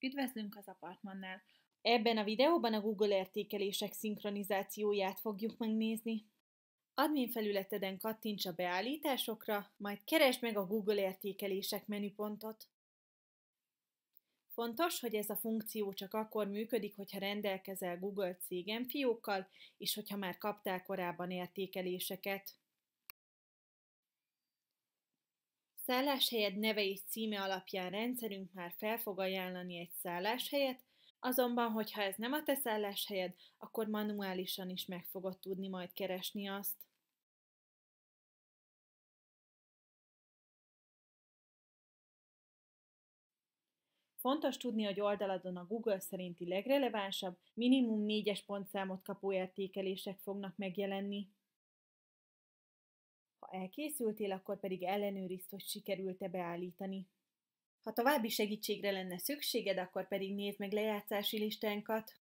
Üdvözlünk az apartmannál! Ebben a videóban a Google értékelések szinkronizációját fogjuk megnézni. Admin felületeden kattints a beállításokra, majd keresd meg a Google értékelések menüpontot. Fontos, hogy ez a funkció csak akkor működik, hogyha rendelkezel Google cégem fiókkal, és hogyha már kaptál korábban értékeléseket. Szálláshelyed neve és címe alapján rendszerünk már fel fog ajánlani egy szálláshelyet, azonban, hogyha ez nem a te szálláshelyed, akkor manuálisan is meg fogod tudni majd keresni azt. Fontos tudni, hogy oldaladon a Google szerinti legrelevánsabb, minimum 4-es pontszámot kapó értékelések fognak megjelenni elkészültél, akkor pedig ellenőrizd, hogy sikerült-e beállítani. Ha további segítségre lenne szükséged, akkor pedig nézd meg lejátszási listánkat,